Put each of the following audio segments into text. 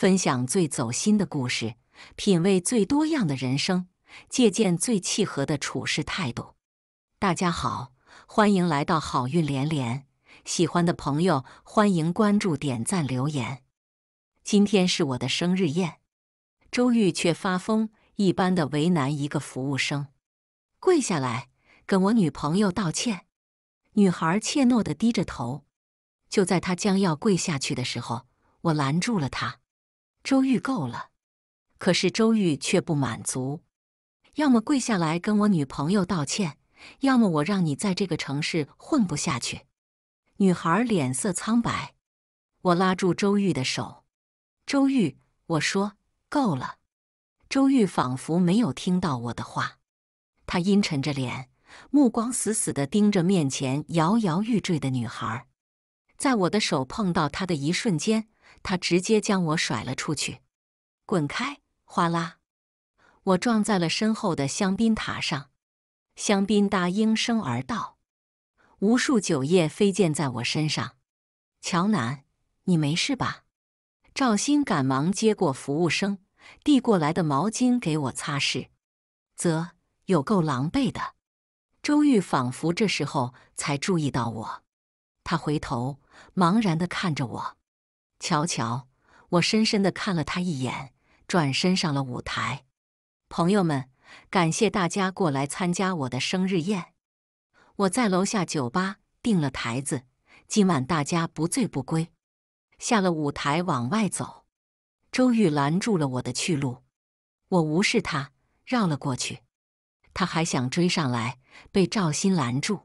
分享最走心的故事，品味最多样的人生，借鉴最契合的处事态度。大家好，欢迎来到好运连连。喜欢的朋友欢迎关注、点赞、留言。今天是我的生日宴，周玉却发疯一般的为难一个服务生，跪下来跟我女朋友道歉。女孩怯懦的低着头，就在她将要跪下去的时候，我拦住了她。周玉够了，可是周玉却不满足，要么跪下来跟我女朋友道歉，要么我让你在这个城市混不下去。女孩脸色苍白，我拉住周玉的手，周玉，我说够了。周玉仿佛没有听到我的话，他阴沉着脸，目光死死的盯着面前摇摇欲坠的女孩。在我的手碰到她的一瞬间。他直接将我甩了出去，滚开！哗啦，我撞在了身后的香槟塔上。香槟达应声而倒，无数酒液飞溅在我身上。乔楠，你没事吧？赵鑫赶忙接过服务生递过来的毛巾给我擦拭。啧，有够狼狈的。周玉仿佛这时候才注意到我，他回头茫然地看着我。瞧瞧，我深深的看了他一眼，转身上了舞台。朋友们，感谢大家过来参加我的生日宴。我在楼下酒吧订了台子，今晚大家不醉不归。下了舞台往外走，周玉拦住了我的去路。我无视他，绕了过去。他还想追上来，被赵鑫拦住。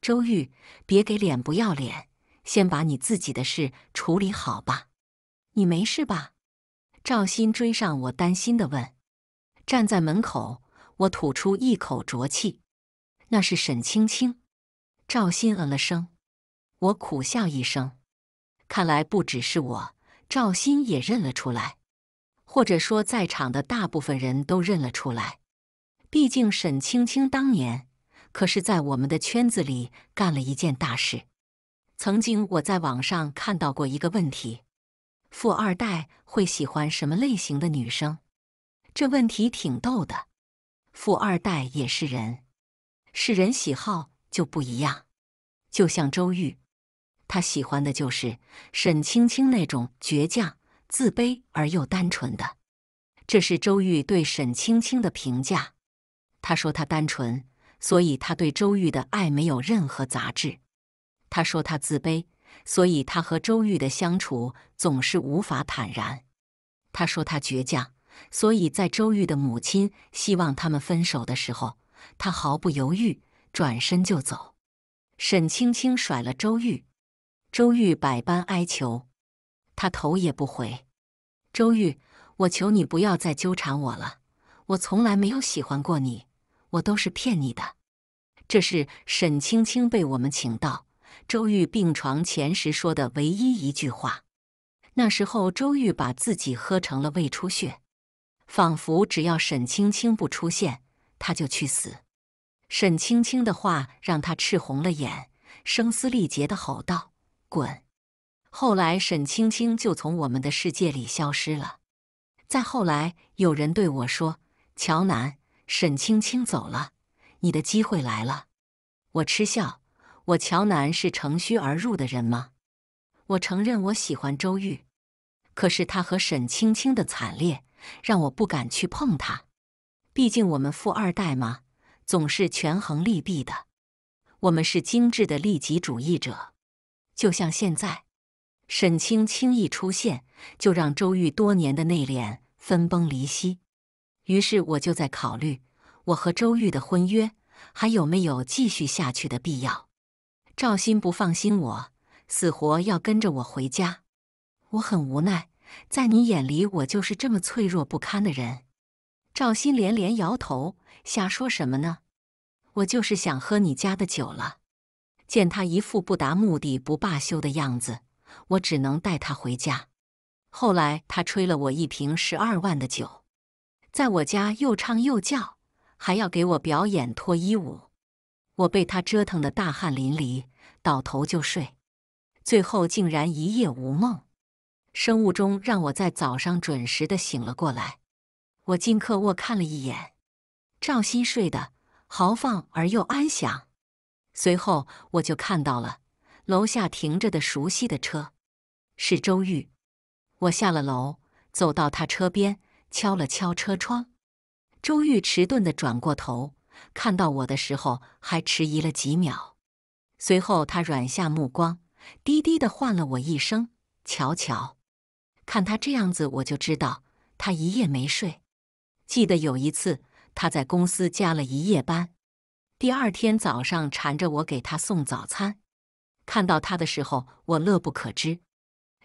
周玉，别给脸不要脸。先把你自己的事处理好吧，你没事吧？赵鑫追上我，担心的问。站在门口，我吐出一口浊气。那是沈青青。赵鑫嗯了声。我苦笑一声。看来不只是我，赵鑫也认了出来，或者说在场的大部分人都认了出来。毕竟沈青青当年可是在我们的圈子里干了一件大事。曾经我在网上看到过一个问题：富二代会喜欢什么类型的女生？这问题挺逗的。富二代也是人，是人喜好就不一样。就像周玉，他喜欢的就是沈青青那种倔强、自卑而又单纯的。这是周玉对沈青青的评价。他说她单纯，所以他对周玉的爱没有任何杂质。他说他自卑，所以他和周玉的相处总是无法坦然。他说他倔强，所以在周玉的母亲希望他们分手的时候，他毫不犹豫转身就走。沈青青甩了周玉，周玉百般哀求，他头也不回。周玉，我求你不要再纠缠我了，我从来没有喜欢过你，我都是骗你的。这是沈青青被我们请到。周玉病床前时说的唯一一句话。那时候，周玉把自己喝成了胃出血，仿佛只要沈青青不出现，他就去死。沈青青的话让他赤红了眼，声嘶力竭的吼道：“滚！”后来，沈青青就从我们的世界里消失了。再后来，有人对我说：“乔楠，沈青青走了，你的机会来了。”我嗤笑。我乔楠是乘虚而入的人吗？我承认我喜欢周玉，可是他和沈青青的惨烈让我不敢去碰他。毕竟我们富二代嘛，总是权衡利弊的。我们是精致的利己主义者，就像现在，沈青青一出现，就让周玉多年的内敛分崩离析。于是我就在考虑，我和周玉的婚约还有没有继续下去的必要。赵鑫不放心我，死活要跟着我回家，我很无奈。在你眼里，我就是这么脆弱不堪的人。赵鑫连连摇头，瞎说什么呢？我就是想喝你家的酒了。见他一副不达目的不罢休的样子，我只能带他回家。后来他吹了我一瓶十二万的酒，在我家又唱又叫，还要给我表演脱衣舞，我被他折腾的大汗淋漓。倒头就睡，最后竟然一夜无梦。生物钟让我在早上准时的醒了过来。我进客卧看了一眼，赵鑫睡得豪放而又安详。随后我就看到了楼下停着的熟悉的车，是周玉。我下了楼，走到他车边，敲了敲车窗。周玉迟钝的转过头，看到我的时候还迟疑了几秒。随后，他软下目光，低低的唤了我一声：“乔乔。”看他这样子，我就知道他一夜没睡。记得有一次，他在公司加了一夜班，第二天早上缠着我给他送早餐。看到他的时候，我乐不可支，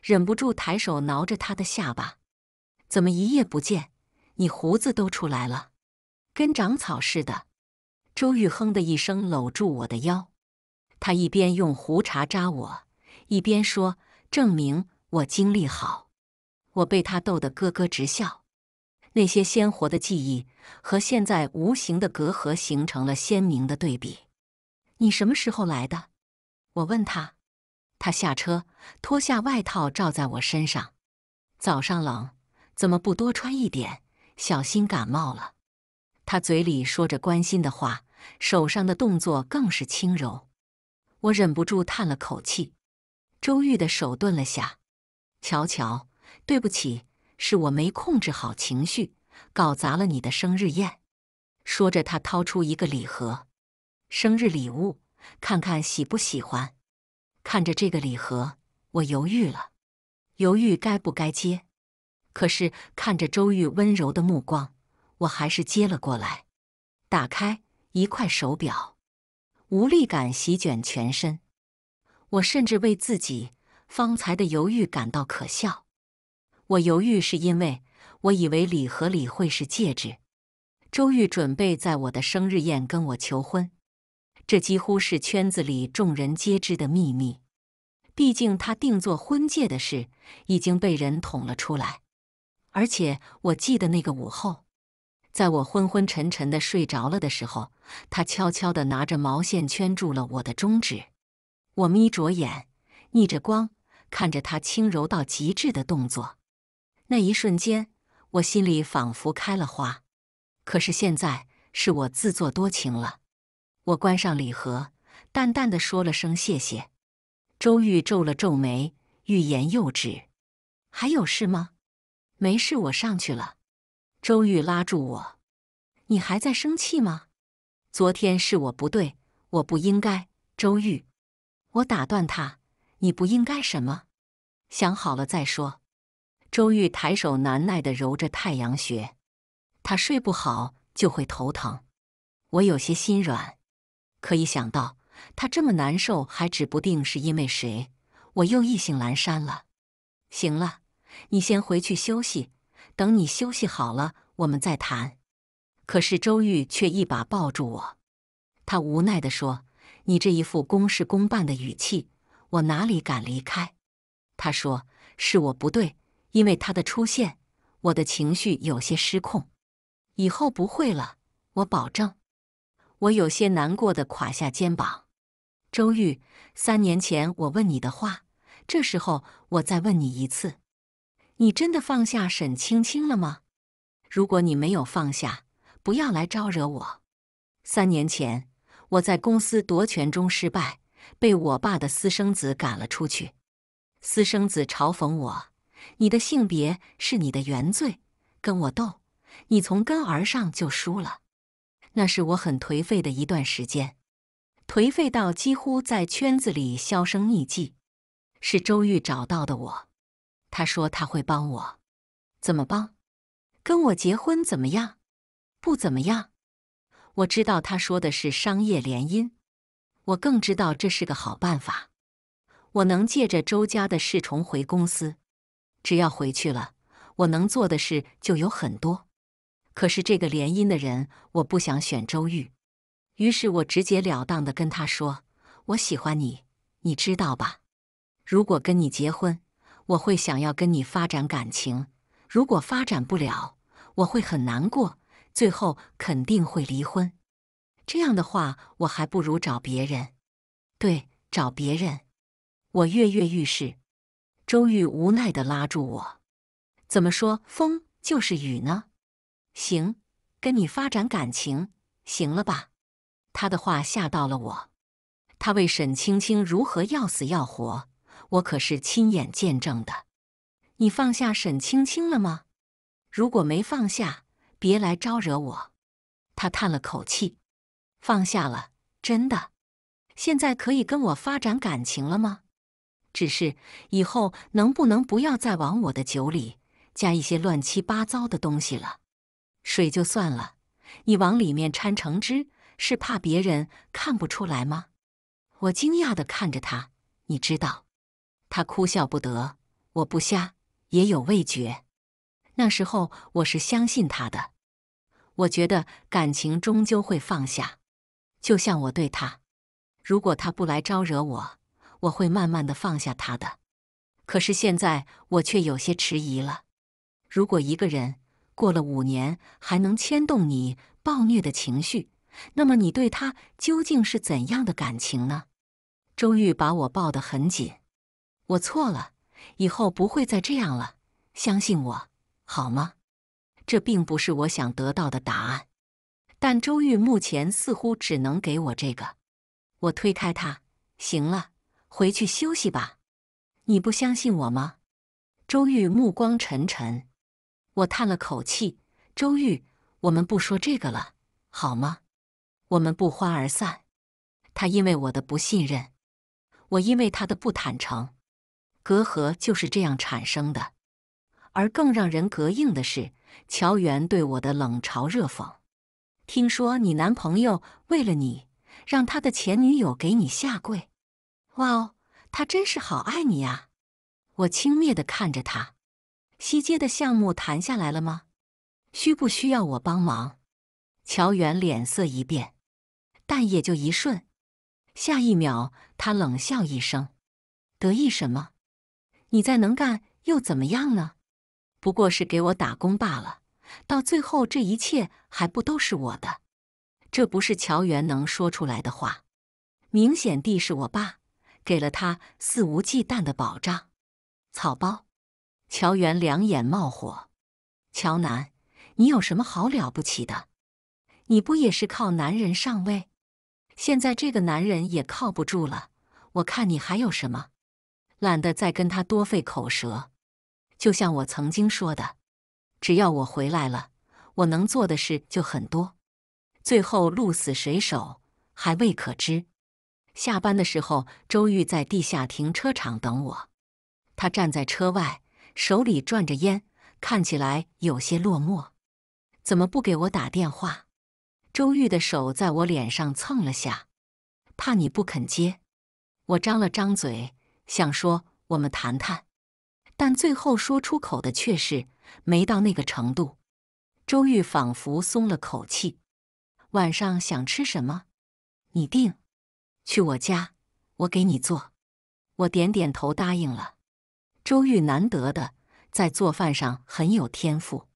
忍不住抬手挠着他的下巴：“怎么一夜不见，你胡子都出来了，跟长草似的？”周玉哼的一声，搂住我的腰。他一边用胡茬扎我，一边说：“证明我精力好。”我被他逗得咯咯直笑。那些鲜活的记忆和现在无形的隔阂形成了鲜明的对比。你什么时候来的？我问他。他下车，脱下外套罩在我身上。早上冷，怎么不多穿一点？小心感冒了。他嘴里说着关心的话，手上的动作更是轻柔。我忍不住叹了口气，周玉的手顿了下。乔乔，对不起，是我没控制好情绪，搞砸了你的生日宴。说着，他掏出一个礼盒，生日礼物，看看喜不喜欢。看着这个礼盒，我犹豫了，犹豫该不该接。可是看着周玉温柔的目光，我还是接了过来。打开，一块手表。无力感席卷全身，我甚至为自己方才的犹豫感到可笑。我犹豫是因为我以为礼盒里会是戒指。周玉准备在我的生日宴跟我求婚，这几乎是圈子里众人皆知的秘密。毕竟他定做婚戒的事已经被人捅了出来，而且我记得那个午后。在我昏昏沉沉的睡着了的时候，他悄悄的拿着毛线圈住了我的中指。我眯着眼，逆着光看着他轻柔到极致的动作。那一瞬间，我心里仿佛开了花。可是现在是我自作多情了。我关上礼盒，淡淡的说了声谢谢。周玉皱了皱眉，欲言又止。还有事吗？没事，我上去了。周玉拉住我：“你还在生气吗？昨天是我不对，我不应该。”周玉，我打断他：“你不应该什么？想好了再说。”周玉抬手难耐的揉着太阳穴，他睡不好就会头疼。我有些心软，可一想到他这么难受，还指不定是因为谁，我又意兴阑珊了。行了，你先回去休息。等你休息好了，我们再谈。可是周玉却一把抱住我，他无奈的说：“你这一副公事公办的语气，我哪里敢离开？”他说：“是我不对，因为他的出现，我的情绪有些失控。以后不会了，我保证。”我有些难过的垮下肩膀。周玉，三年前我问你的话，这时候我再问你一次。你真的放下沈青青了吗？如果你没有放下，不要来招惹我。三年前，我在公司夺权中失败，被我爸的私生子赶了出去。私生子嘲讽我：“你的性别是你的原罪，跟我斗，你从根而上就输了。”那是我很颓废的一段时间，颓废到几乎在圈子里销声匿迹。是周玉找到的我。他说他会帮我，怎么帮？跟我结婚怎么样？不怎么样。我知道他说的是商业联姻，我更知道这是个好办法。我能借着周家的事重回公司，只要回去了，我能做的事就有很多。可是这个联姻的人，我不想选周玉。于是我直截了当的跟他说：“我喜欢你，你知道吧？如果跟你结婚。”我会想要跟你发展感情，如果发展不了，我会很难过，最后肯定会离婚。这样的话，我还不如找别人。对，找别人。我跃跃欲试。周玉无奈的拉住我：“怎么说风就是雨呢？”行，跟你发展感情，行了吧？他的话吓到了我。他为沈青青如何要死要活。我可是亲眼见证的，你放下沈青青了吗？如果没放下，别来招惹我。他叹了口气，放下了，真的。现在可以跟我发展感情了吗？只是以后能不能不要再往我的酒里加一些乱七八糟的东西了？水就算了，你往里面掺橙汁，是怕别人看不出来吗？我惊讶地看着他，你知道。他哭笑不得，我不瞎，也有味觉。那时候我是相信他的，我觉得感情终究会放下，就像我对他。如果他不来招惹我，我会慢慢的放下他的。可是现在我却有些迟疑了。如果一个人过了五年还能牵动你暴虐的情绪，那么你对他究竟是怎样的感情呢？周玉把我抱得很紧。我错了，以后不会再这样了。相信我，好吗？这并不是我想得到的答案，但周玉目前似乎只能给我这个。我推开他，行了，回去休息吧。你不相信我吗？周玉目光沉沉。我叹了口气。周玉，我们不说这个了，好吗？我们不欢而散。他因为我的不信任，我因为他的不坦诚。隔阂就是这样产生的，而更让人膈应的是乔元对我的冷嘲热讽。听说你男朋友为了你，让他的前女友给你下跪，哇哦，他真是好爱你啊！我轻蔑地看着他。西街的项目谈下来了吗？需不需要我帮忙？乔元脸色一变，但也就一瞬，下一秒他冷笑一声，得意什么？你再能干又怎么样呢？不过是给我打工罢了。到最后，这一切还不都是我的？这不是乔元能说出来的话。明显地，是我爸给了他肆无忌惮的保障。草包！乔元两眼冒火。乔南，你有什么好了不起的？你不也是靠男人上位？现在这个男人也靠不住了。我看你还有什么？懒得再跟他多费口舌，就像我曾经说的，只要我回来了，我能做的事就很多。最后鹿死谁手，还未可知。下班的时候，周玉在地下停车场等我，他站在车外，手里转着烟，看起来有些落寞。怎么不给我打电话？周玉的手在我脸上蹭了下，怕你不肯接。我张了张嘴。想说我们谈谈，但最后说出口的却是没到那个程度。周玉仿佛松了口气。晚上想吃什么，你定。去我家，我给你做。我点点头答应了。周玉难得的在做饭上很有天赋，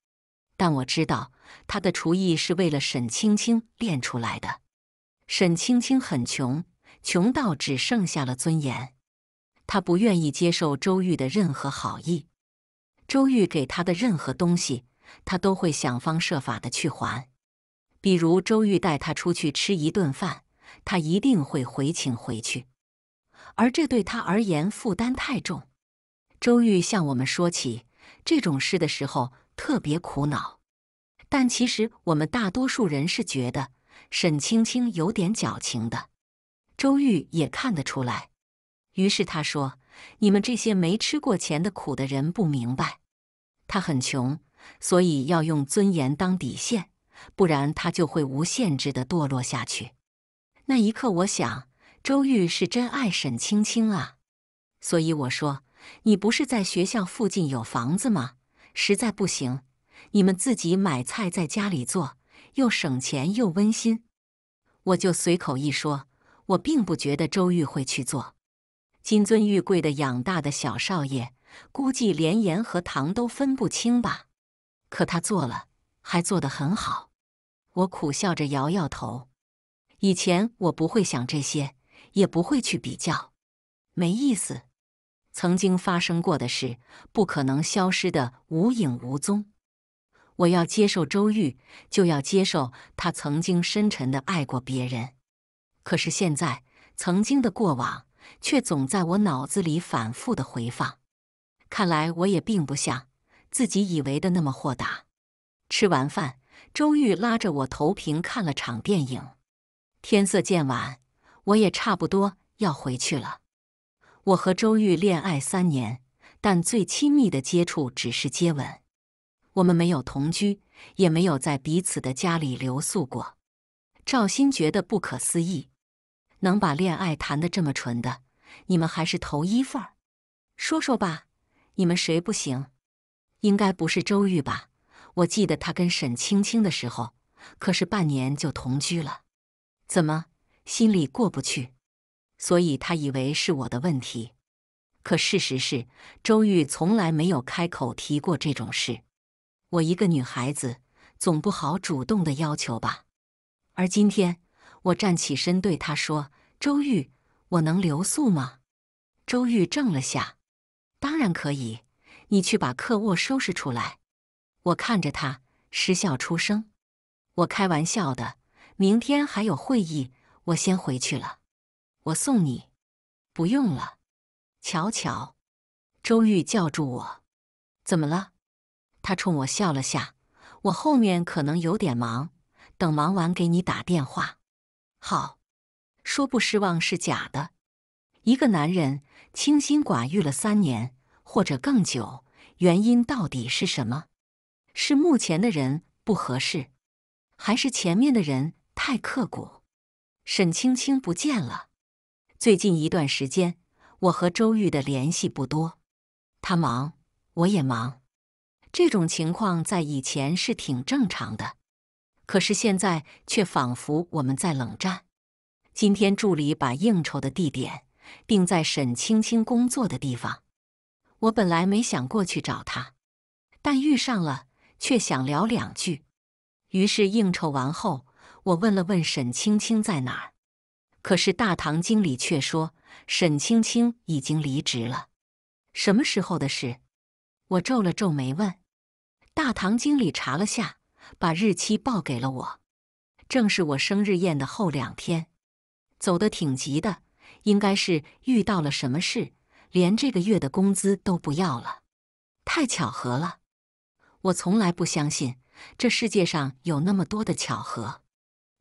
但我知道他的厨艺是为了沈青青练出来的。沈青青很穷，穷到只剩下了尊严。他不愿意接受周玉的任何好意，周玉给他的任何东西，他都会想方设法的去还。比如周玉带他出去吃一顿饭，他一定会回请回去。而这对他而言负担太重。周玉向我们说起这种事的时候特别苦恼，但其实我们大多数人是觉得沈青青有点矫情的。周玉也看得出来。于是他说：“你们这些没吃过钱的苦的人不明白，他很穷，所以要用尊严当底线，不然他就会无限制的堕落下去。”那一刻，我想周玉是真爱沈青青啊。所以我说：“你不是在学校附近有房子吗？实在不行，你们自己买菜在家里做，又省钱又温馨。”我就随口一说，我并不觉得周玉会去做。金尊玉贵的养大的小少爷，估计连盐和糖都分不清吧。可他做了，还做得很好。我苦笑着摇摇头。以前我不会想这些，也不会去比较，没意思。曾经发生过的事，不可能消失的无影无踪。我要接受周玉，就要接受他曾经深沉的爱过别人。可是现在，曾经的过往。却总在我脑子里反复的回放，看来我也并不像自己以为的那么豁达。吃完饭，周玉拉着我投屏看了场电影。天色渐晚，我也差不多要回去了。我和周玉恋爱三年，但最亲密的接触只是接吻。我们没有同居，也没有在彼此的家里留宿过。赵鑫觉得不可思议。能把恋爱谈得这么纯的，你们还是头一份儿。说说吧，你们谁不行？应该不是周玉吧？我记得他跟沈青青的时候，可是半年就同居了。怎么心里过不去？所以他以为是我的问题。可事实是，周玉从来没有开口提过这种事。我一个女孩子，总不好主动的要求吧。而今天。我站起身对他说：“周玉，我能留宿吗？”周玉怔了下，“当然可以，你去把客卧收拾出来。”我看着他失笑出声：“我开玩笑的，明天还有会议，我先回去了。”“我送你。”“不用了。”“乔乔。”周玉叫住我，“怎么了？”他冲我笑了下，“我后面可能有点忙，等忙完给你打电话。”好，说不失望是假的。一个男人清心寡欲了三年或者更久，原因到底是什么？是目前的人不合适，还是前面的人太刻骨？沈青青不见了。最近一段时间，我和周玉的联系不多，他忙，我也忙。这种情况在以前是挺正常的。可是现在却仿佛我们在冷战。今天助理把应酬的地点定在沈青青工作的地方。我本来没想过去找他，但遇上了却想聊两句。于是应酬完后，我问了问沈青青在哪儿。可是大堂经理却说沈青青已经离职了。什么时候的事？我皱了皱眉问。大堂经理查了下。把日期报给了我，正是我生日宴的后两天。走的挺急的，应该是遇到了什么事，连这个月的工资都不要了。太巧合了，我从来不相信这世界上有那么多的巧合。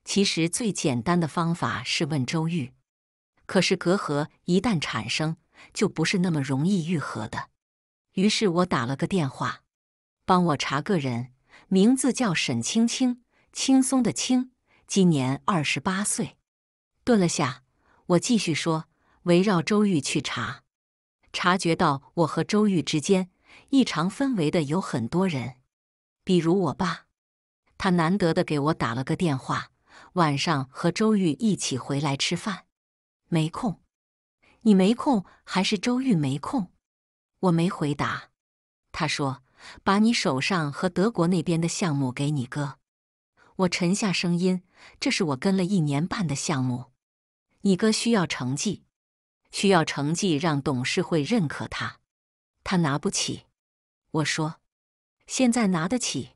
其实最简单的方法是问周玉，可是隔阂一旦产生，就不是那么容易愈合的。于是我打了个电话，帮我查个人。名字叫沈青青，轻松的青，今年二十八岁。顿了下，我继续说：围绕周玉去查，察觉到我和周玉之间异常氛围的有很多人，比如我爸。他难得的给我打了个电话，晚上和周玉一起回来吃饭。没空，你没空还是周玉没空？我没回答。他说。把你手上和德国那边的项目给你哥。我沉下声音：“这是我跟了一年半的项目，你哥需要成绩，需要成绩让董事会认可他，他拿不起。”我说：“现在拿得起。”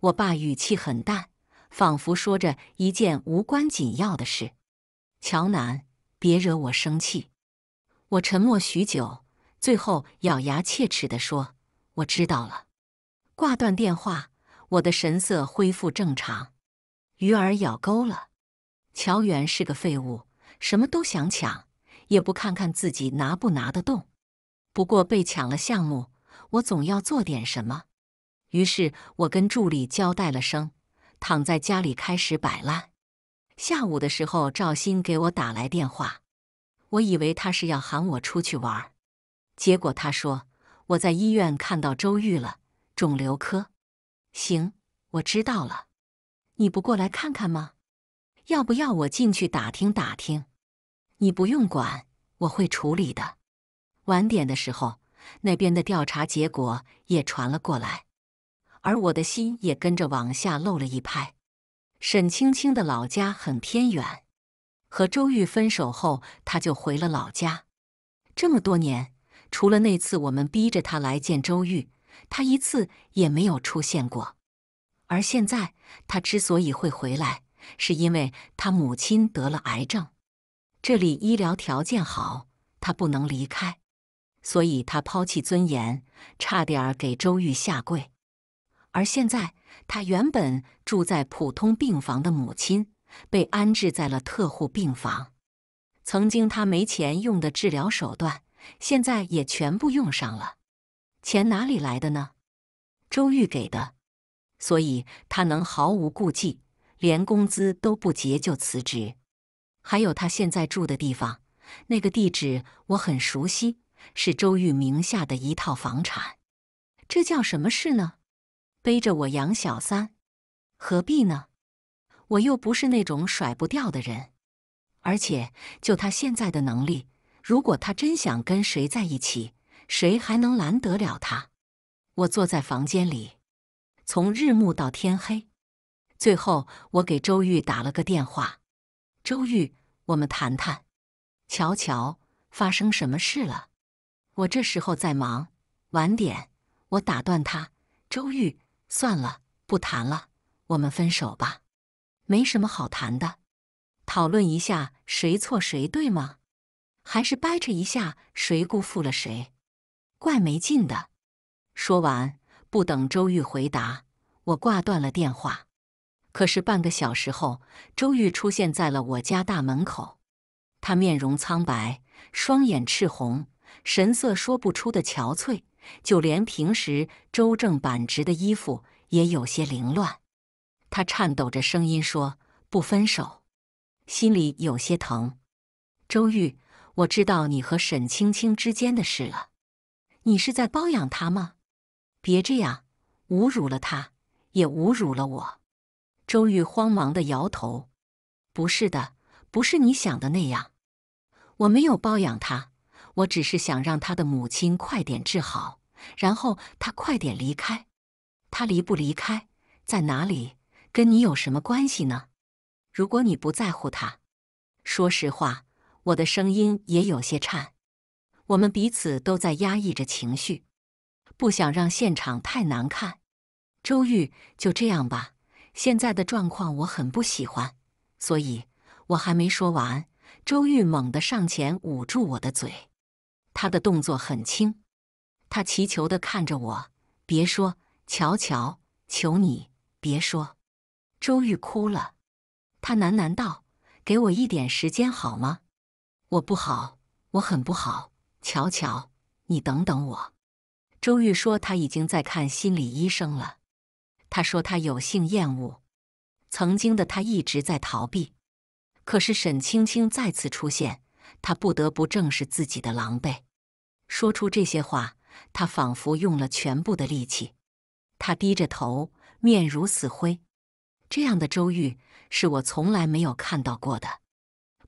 我爸语气很淡，仿佛说着一件无关紧要的事。“乔楠，别惹我生气。”我沉默许久，最后咬牙切齿的说。我知道了，挂断电话，我的神色恢复正常。鱼儿咬钩了。乔元是个废物，什么都想抢，也不看看自己拿不拿得动。不过被抢了项目，我总要做点什么。于是我跟助理交代了声，躺在家里开始摆烂。下午的时候，赵鑫给我打来电话，我以为他是要喊我出去玩，结果他说。我在医院看到周玉了，肿瘤科。行，我知道了。你不过来看看吗？要不要我进去打听打听？你不用管，我会处理的。晚点的时候，那边的调查结果也传了过来，而我的心也跟着往下漏了一拍。沈青青的老家很偏远，和周玉分手后，他就回了老家，这么多年。除了那次我们逼着他来见周玉，他一次也没有出现过。而现在他之所以会回来，是因为他母亲得了癌症，这里医疗条件好，他不能离开，所以他抛弃尊严，差点给周玉下跪。而现在他原本住在普通病房的母亲被安置在了特护病房，曾经他没钱用的治疗手段。现在也全部用上了，钱哪里来的呢？周玉给的，所以他能毫无顾忌，连工资都不结就辞职。还有他现在住的地方，那个地址我很熟悉，是周玉名下的一套房产。这叫什么事呢？背着我养小三，何必呢？我又不是那种甩不掉的人，而且就他现在的能力。如果他真想跟谁在一起，谁还能拦得了他？我坐在房间里，从日暮到天黑。最后，我给周玉打了个电话：“周玉，我们谈谈，瞧瞧发生什么事了。”我这时候在忙，晚点。我打断他：“周玉，算了，不谈了，我们分手吧。没什么好谈的，讨论一下谁错谁对吗？”还是掰扯一下谁辜负了谁，怪没劲的。说完，不等周玉回答，我挂断了电话。可是半个小时后，周玉出现在了我家大门口。他面容苍白，双眼赤红，神色说不出的憔悴，就连平时周正板直的衣服也有些凌乱。他颤抖着声音说：“不分手。”心里有些疼。周玉。我知道你和沈青青之间的事了，你是在包养她吗？别这样，侮辱了她，也侮辱了我。周玉慌忙的摇头：“不是的，不是你想的那样。我没有包养她，我只是想让她的母亲快点治好，然后她快点离开。她离不离开，在哪里，跟你有什么关系呢？如果你不在乎她，说实话。”我的声音也有些颤，我们彼此都在压抑着情绪，不想让现场太难看。周玉，就这样吧，现在的状况我很不喜欢，所以我还没说完，周玉猛地上前捂住我的嘴，他的动作很轻，他祈求的看着我，别说，乔乔，求你别说。周玉哭了，他喃喃道：“给我一点时间好吗？”我不好，我很不好。巧巧，你等等我。周玉说他已经在看心理医生了。他说他有性厌恶。曾经的他一直在逃避，可是沈青青再次出现，他不得不正视自己的狼狈。说出这些话，他仿佛用了全部的力气。他低着头，面如死灰。这样的周玉，是我从来没有看到过的。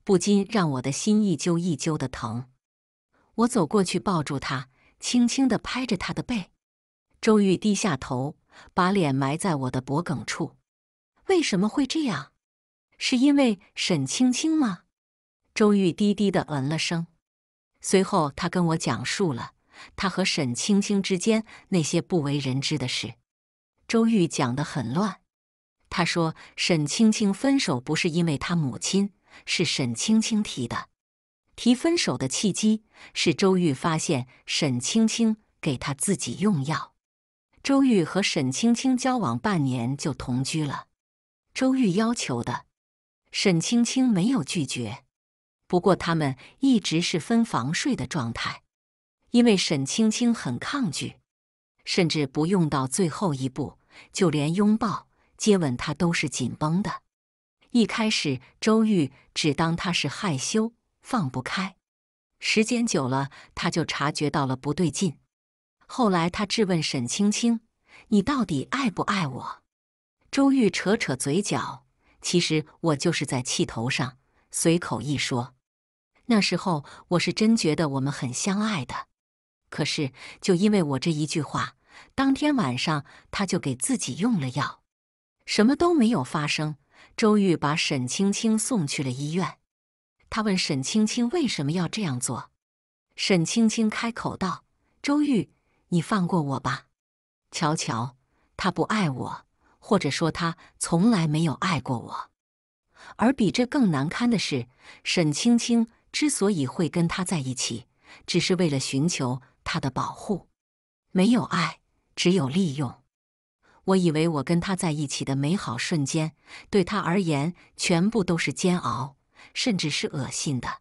不禁让我的心一揪一揪的疼，我走过去抱住他，轻轻地拍着他的背。周玉低下头，把脸埋在我的脖梗处。为什么会这样？是因为沈青青吗？周玉低低的嗯了声，随后他跟我讲述了他和沈青青之间那些不为人知的事。周玉讲得很乱，他说沈青青分手不是因为他母亲。是沈青青提的，提分手的契机是周玉发现沈青青给他自己用药。周玉和沈青青交往半年就同居了，周玉要求的，沈青青没有拒绝，不过他们一直是分房睡的状态，因为沈青青很抗拒，甚至不用到最后一步，就连拥抱、接吻他都是紧绷的。一开始，周玉只当他是害羞，放不开。时间久了，他就察觉到了不对劲。后来，他质问沈青青：“你到底爱不爱我？”周玉扯扯嘴角：“其实我就是在气头上，随口一说。那时候我是真觉得我们很相爱的。可是，就因为我这一句话，当天晚上他就给自己用了药，什么都没有发生。”周玉把沈青青送去了医院，他问沈青青为什么要这样做。沈青青开口道：“周玉，你放过我吧。乔乔，他不爱我，或者说他从来没有爱过我。而比这更难堪的是，沈青青之所以会跟他在一起，只是为了寻求他的保护，没有爱，只有利用。”我以为我跟他在一起的美好瞬间，对他而言全部都是煎熬，甚至是恶心的。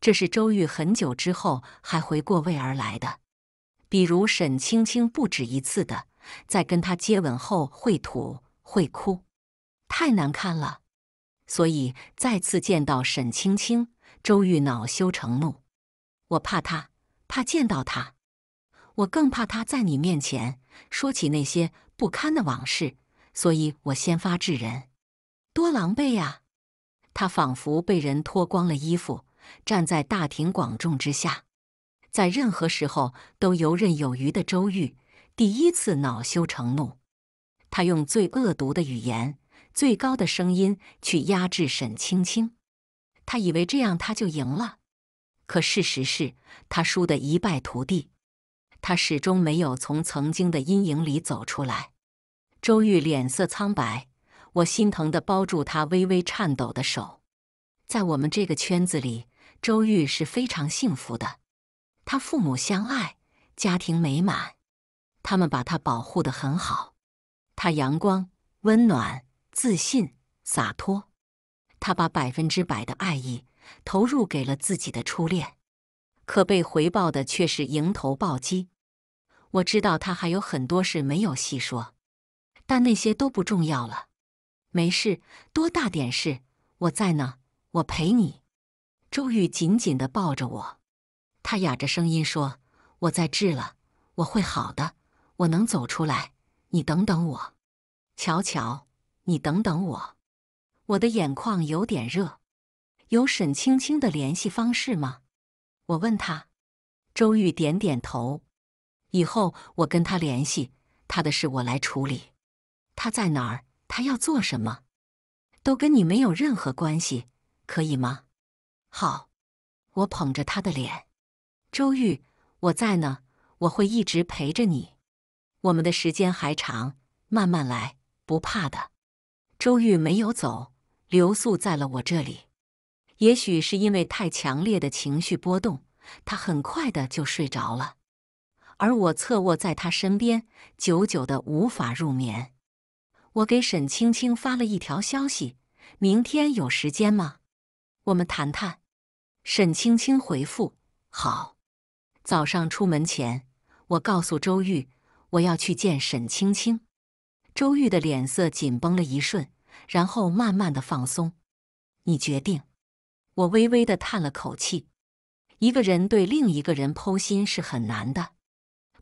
这是周玉很久之后还回过味而来的。比如沈青青不止一次的在跟他接吻后会吐会哭，太难看了。所以再次见到沈青青，周玉恼羞成怒。我怕他，怕见到他，我更怕他在你面前说起那些。不堪的往事，所以我先发制人，多狼狈呀！他仿佛被人脱光了衣服，站在大庭广众之下，在任何时候都游刃有余的周玉，第一次恼羞成怒，他用最恶毒的语言、最高的声音去压制沈青青。他以为这样他就赢了，可事实是他输得一败涂地。他始终没有从曾经的阴影里走出来。周玉脸色苍白，我心疼地包住他微微颤抖的手。在我们这个圈子里，周玉是非常幸福的。他父母相爱，家庭美满，他们把他保护得很好。他阳光、温暖、自信、洒脱。他把百分之百的爱意投入给了自己的初恋，可被回报的却是迎头暴击。我知道他还有很多事没有细说，但那些都不重要了。没事，多大点事？我在呢，我陪你。周玉紧紧的抱着我，他哑着声音说：“我在治了，我会好的，我能走出来。你等等我，乔乔，你等等我。”我的眼眶有点热。有沈青青的联系方式吗？我问他。周玉点点头。以后我跟他联系，他的事我来处理。他在哪儿？他要做什么？都跟你没有任何关系，可以吗？好，我捧着他的脸，周玉，我在呢，我会一直陪着你。我们的时间还长，慢慢来，不怕的。周玉没有走，留宿在了我这里。也许是因为太强烈的情绪波动，他很快的就睡着了。而我侧卧在他身边，久久的无法入眠。我给沈青青发了一条消息：“明天有时间吗？我们谈谈。”沈青青回复：“好。”早上出门前，我告诉周玉：“我要去见沈青青。”周玉的脸色紧绷了一瞬，然后慢慢的放松。你决定。我微微的叹了口气。一个人对另一个人剖心是很难的。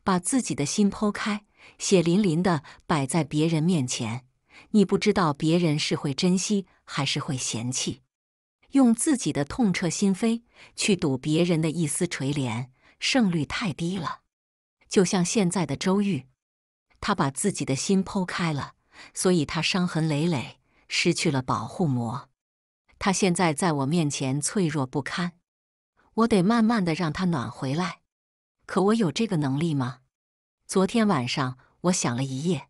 把自己的心剖开，血淋淋的摆在别人面前，你不知道别人是会珍惜还是会嫌弃。用自己的痛彻心扉去赌别人的一丝垂怜，胜率太低了。就像现在的周玉，他把自己的心剖开了，所以他伤痕累累，失去了保护膜。他现在在我面前脆弱不堪，我得慢慢的让他暖回来。可我有这个能力吗？昨天晚上我想了一夜，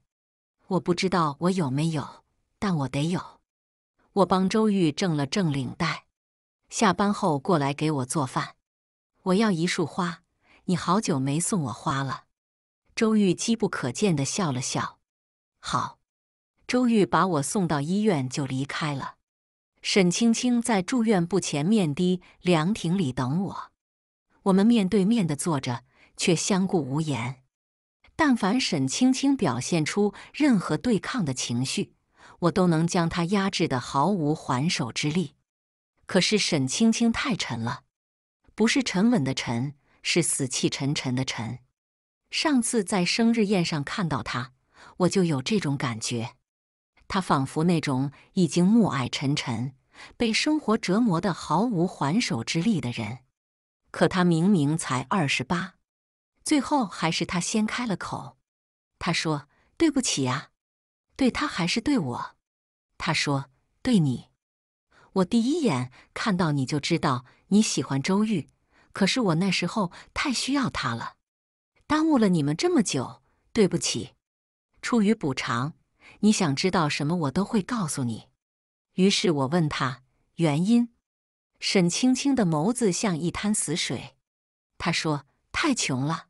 我不知道我有没有，但我得有。我帮周玉正了正领带，下班后过来给我做饭。我要一束花，你好久没送我花了。周玉机不可见的笑了笑。好。周玉把我送到医院就离开了。沈青青在住院部前面的凉亭里等我。我们面对面的坐着，却相顾无言。但凡沈青青表现出任何对抗的情绪，我都能将她压制得毫无还手之力。可是沈青青太沉了，不是沉稳的沉，是死气沉沉的沉。上次在生日宴上看到他，我就有这种感觉。他仿佛那种已经暮霭沉沉、被生活折磨得毫无还手之力的人。可他明明才二十八，最后还是他先开了口。他说：“对不起啊，对他还是对我？”他说：“对你，我第一眼看到你就知道你喜欢周玉，可是我那时候太需要他了，耽误了你们这么久，对不起。出于补偿，你想知道什么我都会告诉你。”于是我问他原因。沈青青的眸子像一滩死水，她说：“太穷了，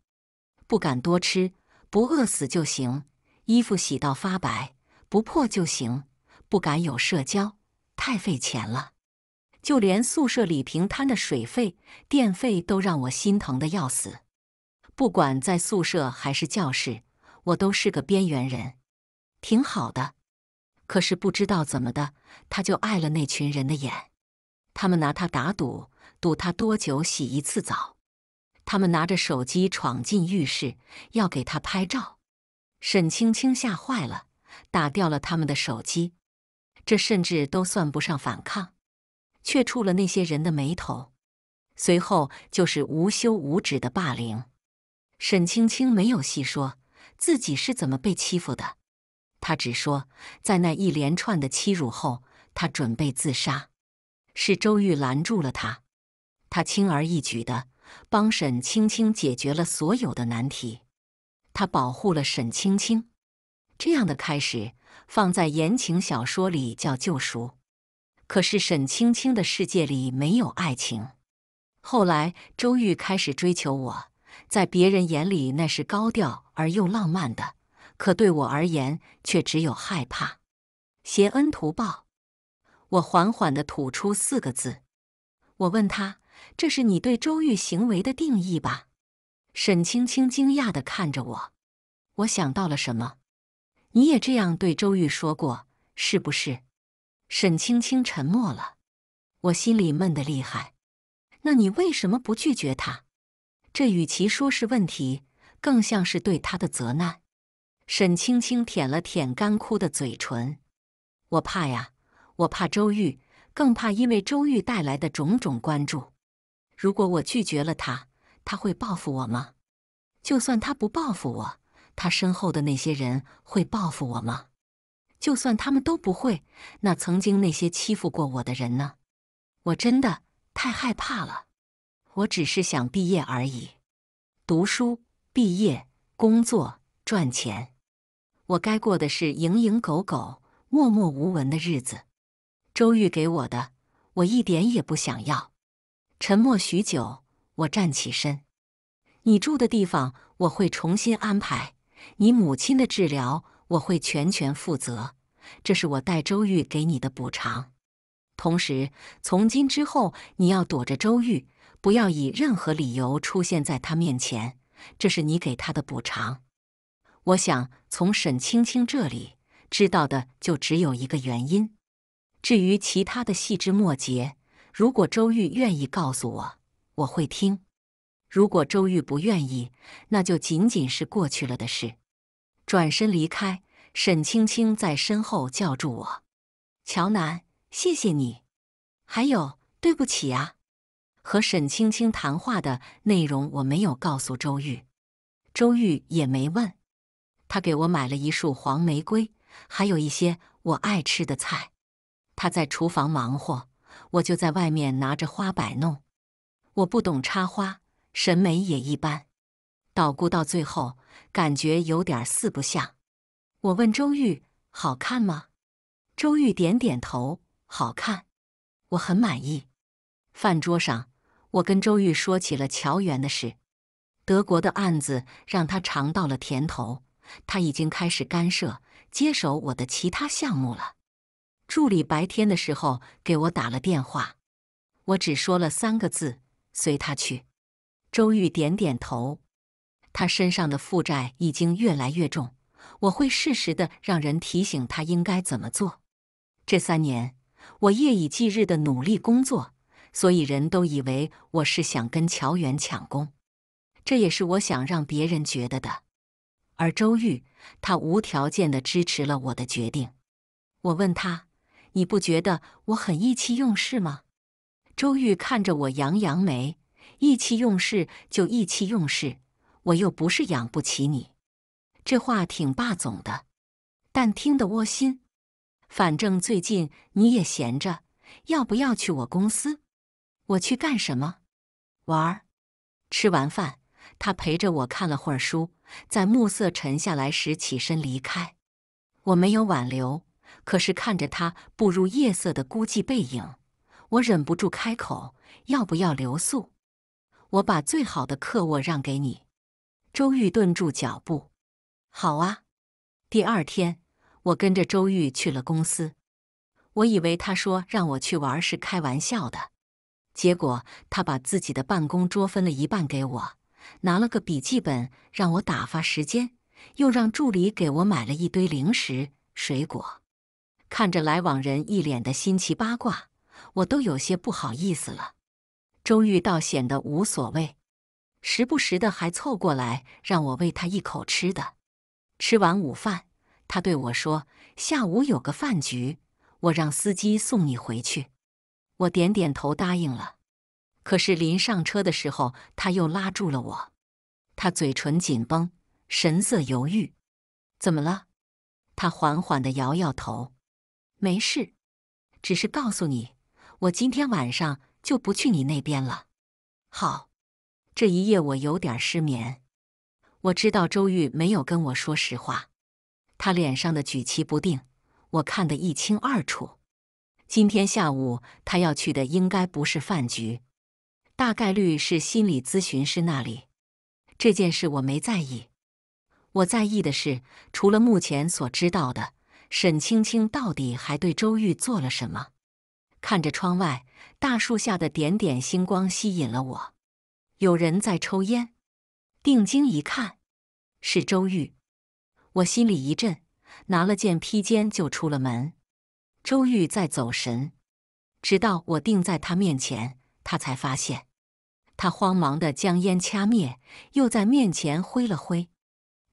不敢多吃，不饿死就行；衣服洗到发白，不破就行；不敢有社交，太费钱了。就连宿舍里平摊的水费、电费都让我心疼的要死。不管在宿舍还是教室，我都是个边缘人，挺好的。可是不知道怎么的，他就碍了那群人的眼。”他们拿他打赌，赌他多久洗一次澡。他们拿着手机闯进浴室，要给他拍照。沈青青吓坏了，打掉了他们的手机。这甚至都算不上反抗，却触了那些人的眉头。随后就是无休无止的霸凌。沈青青没有细说自己是怎么被欺负的，他只说在那一连串的欺辱后，他准备自杀。是周玉拦住了他，他轻而易举的帮沈青青解决了所有的难题，他保护了沈青青。这样的开始放在言情小说里叫救赎，可是沈青青的世界里没有爱情。后来周玉开始追求我，在别人眼里那是高调而又浪漫的，可对我而言却只有害怕。谢恩图报。我缓缓的吐出四个字，我问他：“这是你对周玉行为的定义吧？”沈青青惊讶的看着我，我想到了什么？你也这样对周玉说过是不是？沈青青沉默了，我心里闷得厉害。那你为什么不拒绝他？这与其说是问题，更像是对他的责难。沈青青舔了舔干枯的嘴唇，我怕呀。我怕周玉，更怕因为周玉带来的种种关注。如果我拒绝了他，他会报复我吗？就算他不报复我，他身后的那些人会报复我吗？就算他们都不会，那曾经那些欺负过我的人呢？我真的太害怕了。我只是想毕业而已，读书、毕业、工作、赚钱，我该过的是蝇营狗苟、默默无闻的日子。周玉给我的，我一点也不想要。沉默许久，我站起身。你住的地方我会重新安排，你母亲的治疗我会全权负责。这是我代周玉给你的补偿。同时，从今之后你要躲着周玉，不要以任何理由出现在他面前。这是你给他的补偿。我想，从沈青青这里知道的就只有一个原因。至于其他的细枝末节，如果周玉愿意告诉我，我会听；如果周玉不愿意，那就仅仅是过去了的事。转身离开，沈青青在身后叫住我：“乔南，谢谢你，还有对不起啊。”和沈青青谈话的内容我没有告诉周玉，周玉也没问。他给我买了一束黄玫瑰，还有一些我爱吃的菜。他在厨房忙活，我就在外面拿着花摆弄。我不懂插花，审美也一般，捣鼓到最后感觉有点四不像。我问周玉：“好看吗？”周玉点点头：“好看。”我很满意。饭桌上，我跟周玉说起了乔元的事。德国的案子让他尝到了甜头，他已经开始干涉、接手我的其他项目了。助理白天的时候给我打了电话，我只说了三个字：“随他去。”周玉点点头。他身上的负债已经越来越重，我会适时的让人提醒他应该怎么做。这三年我夜以继日的努力工作，所以人都以为我是想跟乔远抢功，这也是我想让别人觉得的。而周玉，他无条件的支持了我的决定。我问他。你不觉得我很意气用事吗？周玉看着我，扬扬眉：“意气用事就意气用事，我又不是养不起你。”这话挺霸总的，但听得窝心。反正最近你也闲着，要不要去我公司？我去干什么？玩儿。吃完饭，他陪着我看了会儿书，在暮色沉下来时起身离开。我没有挽留。可是看着他步入夜色的孤寂背影，我忍不住开口：“要不要留宿？我把最好的客卧让给你。”周玉顿住脚步：“好啊。”第二天，我跟着周玉去了公司。我以为他说让我去玩是开玩笑的，结果他把自己的办公桌分了一半给我，拿了个笔记本让我打发时间，又让助理给我买了一堆零食、水果。看着来往人一脸的新奇八卦，我都有些不好意思了。周玉倒显得无所谓，时不时的还凑过来让我喂他一口吃的。吃完午饭，他对我说：“下午有个饭局，我让司机送你回去。”我点点头答应了。可是临上车的时候，他又拉住了我。他嘴唇紧绷，神色犹豫。怎么了？他缓缓地摇摇头。没事，只是告诉你，我今天晚上就不去你那边了。好，这一夜我有点失眠。我知道周玉没有跟我说实话，他脸上的举棋不定，我看得一清二楚。今天下午他要去的应该不是饭局，大概率是心理咨询师那里。这件事我没在意，我在意的是除了目前所知道的。沈青青到底还对周玉做了什么？看着窗外大树下的点点星光，吸引了我。有人在抽烟，定睛一看，是周玉。我心里一震，拿了件披肩就出了门。周玉在走神，直到我定在他面前，他才发现。他慌忙地将烟掐灭，又在面前挥了挥：“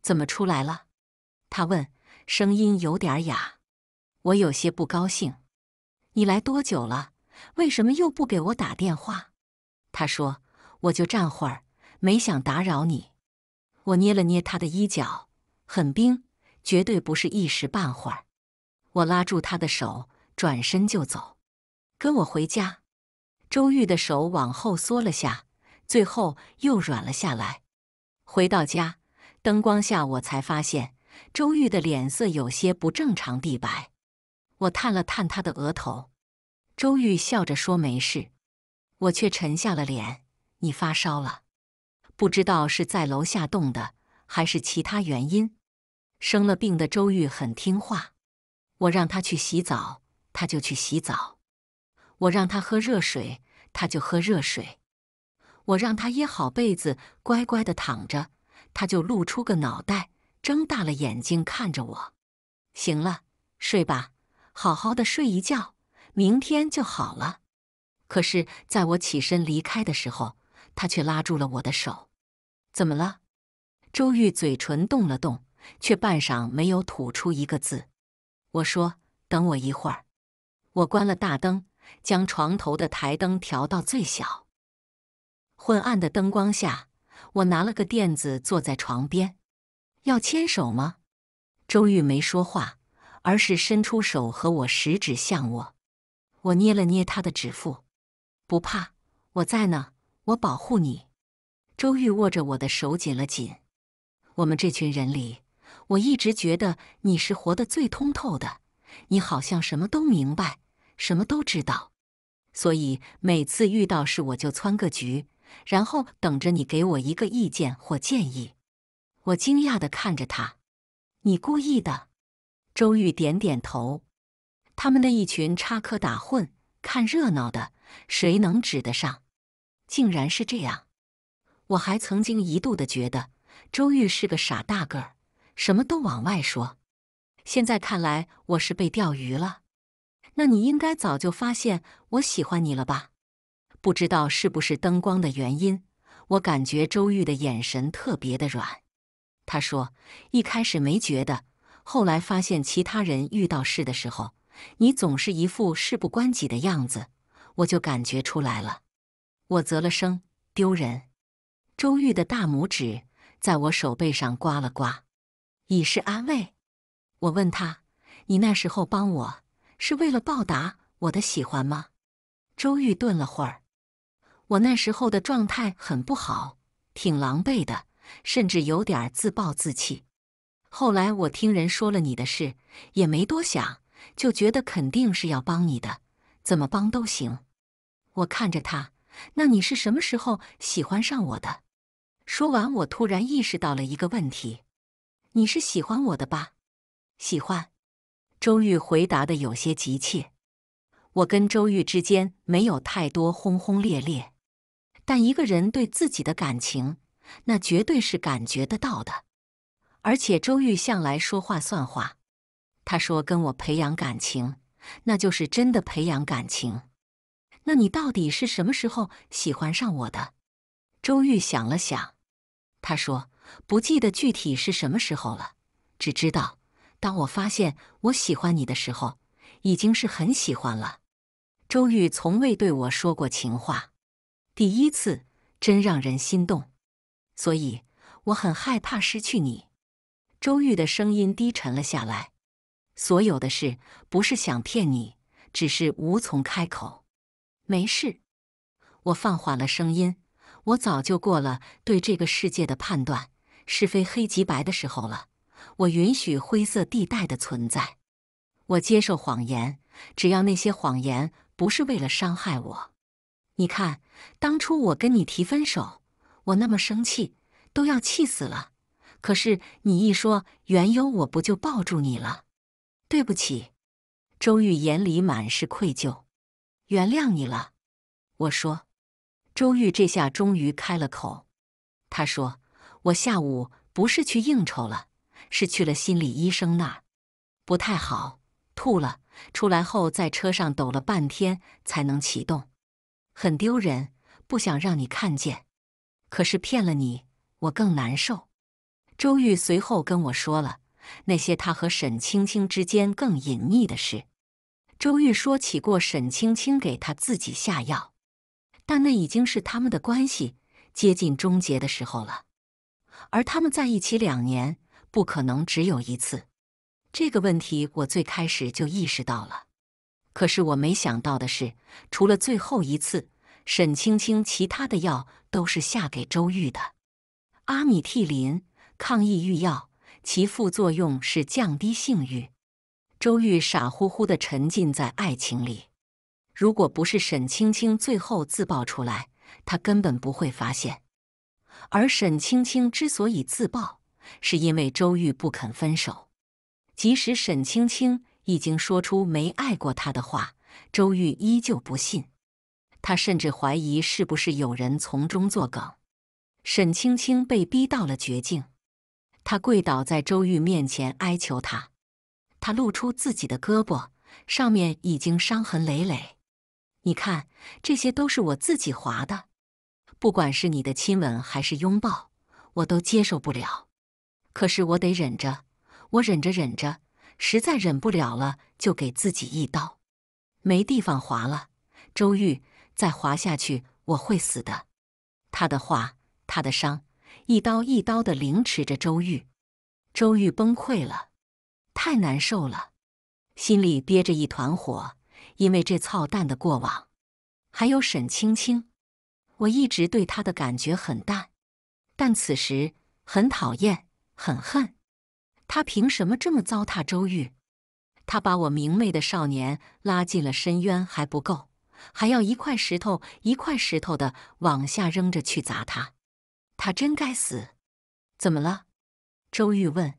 怎么出来了？”他问。声音有点哑，我有些不高兴。你来多久了？为什么又不给我打电话？他说：“我就站会儿，没想打扰你。”我捏了捏他的衣角，很冰，绝对不是一时半会儿。我拉住他的手，转身就走，跟我回家。周玉的手往后缩了下，最后又软了下来。回到家，灯光下我才发现。周玉的脸色有些不正常地白，我探了探他的额头。周玉笑着说：“没事。”我却沉下了脸：“你发烧了，不知道是在楼下冻的，还是其他原因。”生了病的周玉很听话，我让他去洗澡，他就去洗澡；我让他喝热水，他就喝热水；我让他掖好被子，乖乖的躺着，他就露出个脑袋。睁大了眼睛看着我，行了，睡吧，好好的睡一觉，明天就好了。可是在我起身离开的时候，他却拉住了我的手。怎么了？周玉嘴唇动了动，却半晌没有吐出一个字。我说：“等我一会儿。”我关了大灯，将床头的台灯调到最小。昏暗的灯光下，我拿了个垫子坐在床边。要牵手吗？周玉没说话，而是伸出手和我十指相握。我捏了捏他的指腹，不怕，我在呢，我保护你。周玉握着我的手紧了紧。我们这群人里，我一直觉得你是活得最通透的，你好像什么都明白，什么都知道。所以每次遇到事，我就窜个局，然后等着你给我一个意见或建议。我惊讶的看着他，你故意的？周玉点点头。他们的一群插科打诨、看热闹的，谁能指得上？竟然是这样！我还曾经一度的觉得周玉是个傻大个，什么都往外说。现在看来，我是被钓鱼了。那你应该早就发现我喜欢你了吧？不知道是不是灯光的原因，我感觉周玉的眼神特别的软。他说：“一开始没觉得，后来发现其他人遇到事的时候，你总是一副事不关己的样子，我就感觉出来了。”我啧了声，丢人。周玉的大拇指在我手背上刮了刮，以示安慰。我问他：“你那时候帮我，是为了报答我的喜欢吗？”周玉顿了会儿：“我那时候的状态很不好，挺狼狈的。”甚至有点自暴自弃。后来我听人说了你的事，也没多想，就觉得肯定是要帮你的，怎么帮都行。我看着他，那你是什么时候喜欢上我的？说完，我突然意识到了一个问题：你是喜欢我的吧？喜欢。周玉回答的有些急切。我跟周玉之间没有太多轰轰烈烈，但一个人对自己的感情。那绝对是感觉得到的，而且周玉向来说话算话。他说跟我培养感情，那就是真的培养感情。那你到底是什么时候喜欢上我的？周玉想了想，他说不记得具体是什么时候了，只知道当我发现我喜欢你的时候，已经是很喜欢了。周玉从未对我说过情话，第一次真让人心动。所以我很害怕失去你，周玉的声音低沉了下来。所有的事不是想骗你，只是无从开口。没事，我放缓了声音。我早就过了对这个世界的判断是非黑即白的时候了。我允许灰色地带的存在，我接受谎言，只要那些谎言不是为了伤害我。你看，当初我跟你提分手。我那么生气，都要气死了。可是你一说缘由，我不就抱住你了？对不起，周玉眼里满是愧疚，原谅你了。我说，周玉这下终于开了口。他说：“我下午不是去应酬了，是去了心理医生那儿，不太好，吐了。出来后在车上抖了半天才能启动，很丢人，不想让你看见。”可是骗了你，我更难受。周玉随后跟我说了那些他和沈青青之间更隐秘的事。周玉说起过沈青青给他自己下药，但那已经是他们的关系接近终结的时候了。而他们在一起两年，不可能只有一次。这个问题我最开始就意识到了，可是我没想到的是，除了最后一次。沈青青其他的药都是下给周玉的，阿米替林抗抑郁药，其副作用是降低性欲。周玉傻乎乎的沉浸在爱情里，如果不是沈青青最后自曝出来，他根本不会发现。而沈青青之所以自曝，是因为周玉不肯分手，即使沈青青已经说出没爱过他的话，周玉依旧不信。他甚至怀疑是不是有人从中作梗。沈青青被逼到了绝境，他跪倒在周玉面前哀求他。他露出自己的胳膊，上面已经伤痕累累。你看，这些都是我自己划的。不管是你的亲吻还是拥抱，我都接受不了。可是我得忍着，我忍着忍着，实在忍不了了，就给自己一刀。没地方划了，周玉。再滑下去，我会死的。他的话，他的伤，一刀一刀的凌迟着周玉。周玉崩溃了，太难受了，心里憋着一团火，因为这操蛋的过往，还有沈青青。我一直对他的感觉很淡，但此时很讨厌，很恨。他凭什么这么糟蹋周玉？他把我明媚的少年拉进了深渊，还不够。还要一块石头一块石头的往下扔着去砸他，他真该死！怎么了？周玉问。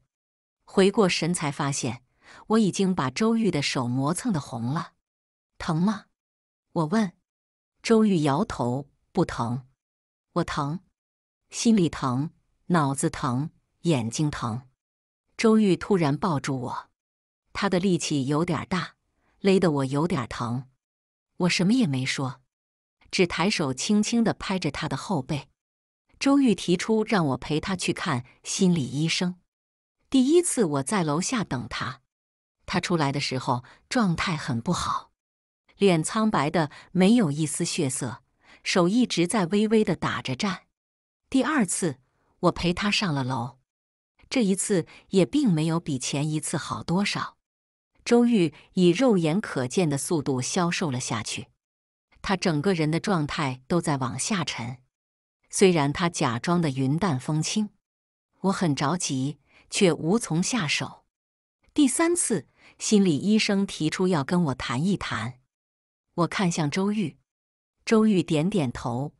回过神才发现，我已经把周玉的手磨蹭的红了。疼吗？我问。周玉摇头，不疼。我疼，心里疼，脑子疼，眼睛疼。周玉突然抱住我，他的力气有点大，勒得我有点疼。我什么也没说，只抬手轻轻的拍着他的后背。周玉提出让我陪他去看心理医生。第一次，我在楼下等他，他出来的时候状态很不好，脸苍白的没有一丝血色，手一直在微微的打着颤。第二次，我陪他上了楼，这一次也并没有比前一次好多少。周玉以肉眼可见的速度消瘦了下去，他整个人的状态都在往下沉。虽然他假装的云淡风轻，我很着急，却无从下手。第三次，心理医生提出要跟我谈一谈。我看向周玉，周玉点点头。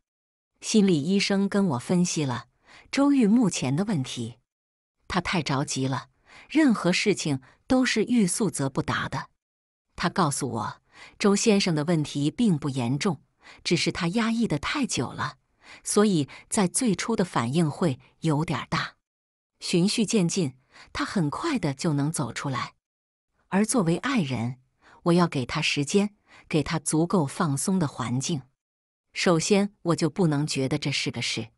心理医生跟我分析了周玉目前的问题：他太着急了，任何事情。都是欲速则不达的。他告诉我，周先生的问题并不严重，只是他压抑的太久了，所以在最初的反应会有点大。循序渐进，他很快的就能走出来。而作为爱人，我要给他时间，给他足够放松的环境。首先，我就不能觉得这是个事。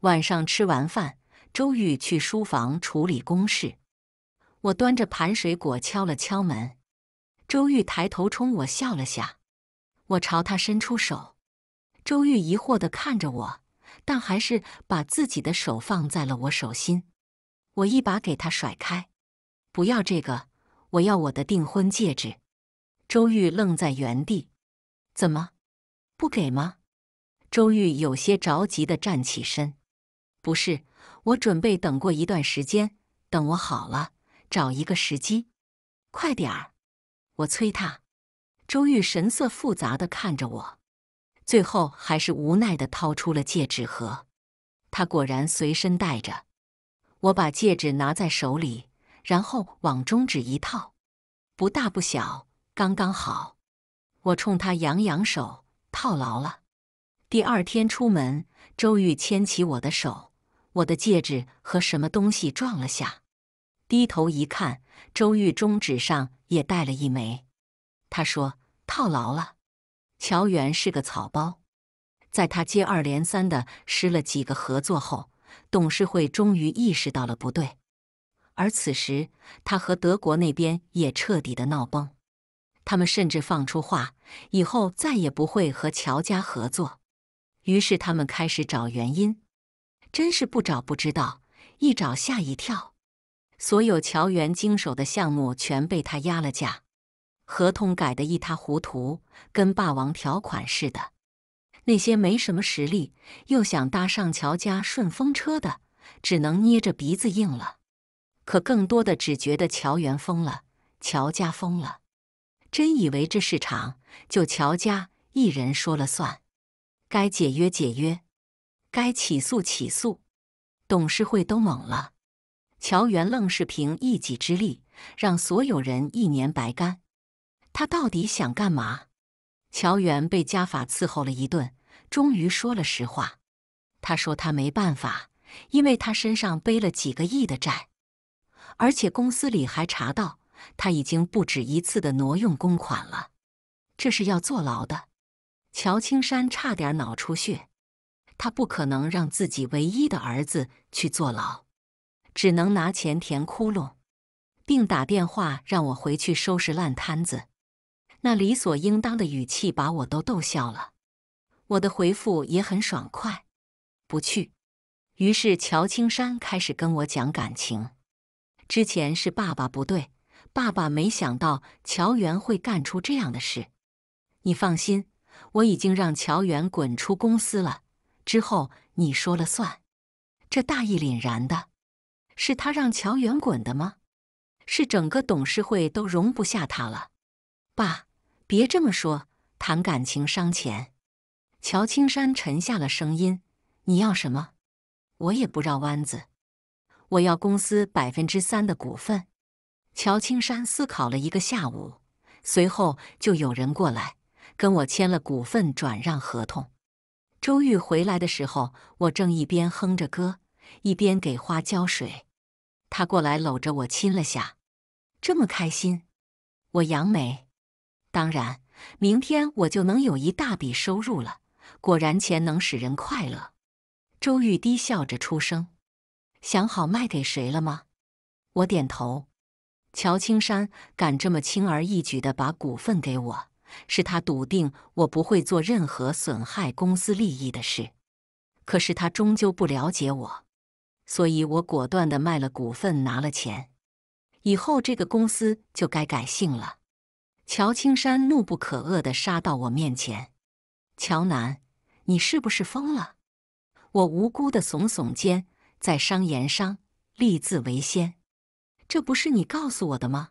晚上吃完饭，周玉去书房处理公事。我端着盘水果敲了敲门，周玉抬头冲我笑了下，我朝他伸出手，周玉疑惑的看着我，但还是把自己的手放在了我手心，我一把给他甩开，不要这个，我要我的订婚戒指。周玉愣在原地，怎么，不给吗？周玉有些着急的站起身，不是，我准备等过一段时间，等我好了。找一个时机，快点儿！我催他。周玉神色复杂的看着我，最后还是无奈的掏出了戒指盒。他果然随身带着。我把戒指拿在手里，然后往中指一套，不大不小，刚刚好。我冲他扬扬手，套牢了。第二天出门，周玉牵起我的手，我的戒指和什么东西撞了下。低头一看，周玉中指上也戴了一枚。他说：“套牢了。”乔元是个草包，在他接二连三的失了几个合作后，董事会终于意识到了不对。而此时，他和德国那边也彻底的闹崩。他们甚至放出话，以后再也不会和乔家合作。于是他们开始找原因，真是不找不知道，一找吓一跳。所有乔元经手的项目全被他压了价，合同改得一塌糊涂，跟霸王条款似的。那些没什么实力又想搭上乔家顺风车的，只能捏着鼻子硬了。可更多的只觉得乔元疯了，乔家疯了，真以为这市场就乔家一人说了算？该解约解约，该起诉起诉，董事会都懵了。乔元愣是凭一己之力让所有人一年白干，他到底想干嘛？乔元被家法伺候了一顿，终于说了实话。他说他没办法，因为他身上背了几个亿的债，而且公司里还查到他已经不止一次的挪用公款了，这是要坐牢的。乔青山差点脑出血，他不可能让自己唯一的儿子去坐牢。只能拿钱填窟窿，并打电话让我回去收拾烂摊子。那理所应当的语气把我都逗笑了。我的回复也很爽快，不去。于是乔青山开始跟我讲感情。之前是爸爸不对，爸爸没想到乔元会干出这样的事。你放心，我已经让乔元滚出公司了。之后你说了算，这大义凛然的。是他让乔远滚的吗？是整个董事会都容不下他了。爸，别这么说，谈感情伤钱。乔青山沉下了声音：“你要什么？我也不绕弯子，我要公司百分之三的股份。”乔青山思考了一个下午，随后就有人过来跟我签了股份转让合同。周玉回来的时候，我正一边哼着歌，一边给花浇水。他过来搂着我亲了下，这么开心，我扬眉。当然，明天我就能有一大笔收入了。果然，钱能使人快乐。周玉低笑着出声：“想好卖给谁了吗？”我点头。乔青山敢这么轻而易举的把股份给我，是他笃定我不会做任何损害公司利益的事。可是他终究不了解我。所以我果断的卖了股份，拿了钱，以后这个公司就该改姓了。乔青山怒不可遏的杀到我面前：“乔楠，你是不是疯了？”我无辜的耸耸肩：“在商言商，利字为先，这不是你告诉我的吗？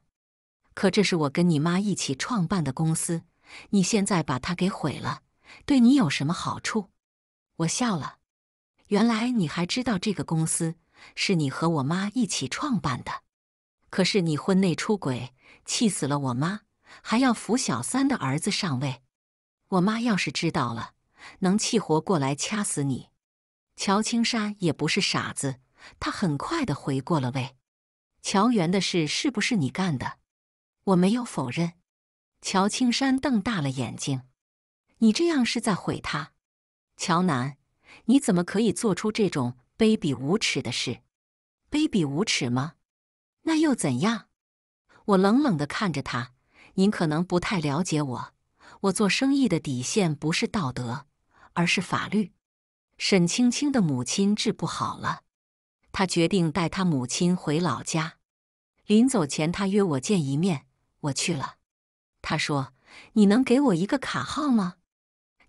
可这是我跟你妈一起创办的公司，你现在把它给毁了，对你有什么好处？”我笑了。原来你还知道这个公司是你和我妈一起创办的，可是你婚内出轨，气死了我妈，还要扶小三的儿子上位，我妈要是知道了，能气活过来掐死你。乔青山也不是傻子，他很快的回过了味。乔元的事是不是你干的？我没有否认。乔青山瞪大了眼睛，你这样是在毁他，乔南。你怎么可以做出这种卑鄙无耻的事？卑鄙无耻吗？那又怎样？我冷冷的看着他。您可能不太了解我，我做生意的底线不是道德，而是法律。沈青青的母亲治不好了，他决定带他母亲回老家。临走前，他约我见一面，我去了。他说：“你能给我一个卡号吗？”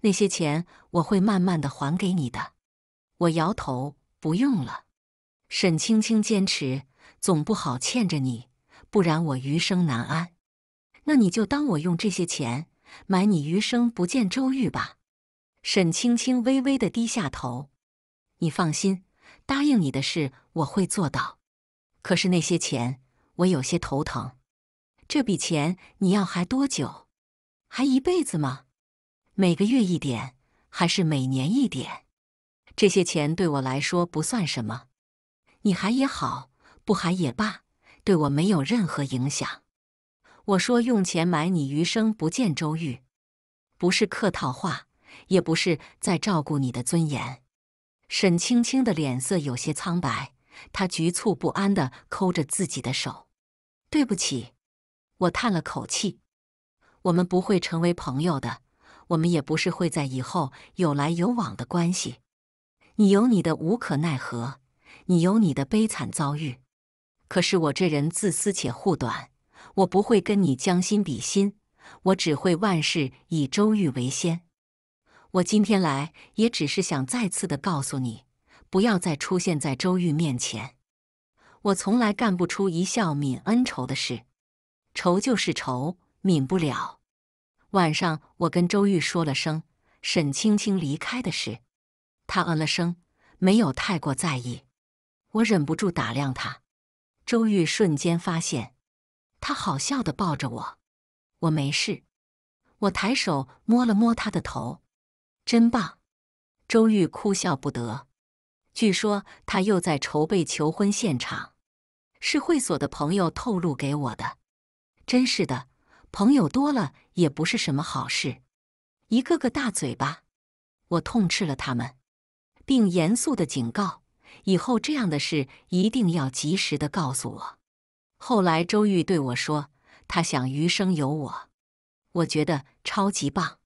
那些钱我会慢慢的还给你的。我摇头，不用了。沈青青坚持，总不好欠着你，不然我余生难安。那你就当我用这些钱买你余生不见周玉吧。沈青青微微的低下头，你放心，答应你的事我会做到。可是那些钱，我有些头疼。这笔钱你要还多久？还一辈子吗？每个月一点，还是每年一点，这些钱对我来说不算什么。你还也好，不还也罢，对我没有任何影响。我说用钱买你余生不见周玉，不是客套话，也不是在照顾你的尊严。沈青青的脸色有些苍白，她局促不安的抠着自己的手。对不起，我叹了口气，我们不会成为朋友的。我们也不是会在以后有来有往的关系。你有你的无可奈何，你有你的悲惨遭遇。可是我这人自私且护短，我不会跟你将心比心，我只会万事以周玉为先。我今天来也只是想再次的告诉你，不要再出现在周玉面前。我从来干不出一笑泯恩仇的事，仇就是仇，泯不了。晚上，我跟周玉说了声沈青青离开的事，他嗯了声，没有太过在意。我忍不住打量他，周玉瞬间发现，他好笑的抱着我：“我没事。”我抬手摸了摸他的头：“真棒。”周玉哭笑不得。据说他又在筹备求婚现场，是会所的朋友透露给我的。真是的。朋友多了也不是什么好事，一个个大嘴巴，我痛斥了他们，并严肃的警告，以后这样的事一定要及时的告诉我。后来周玉对我说，他想余生有我，我觉得超级棒。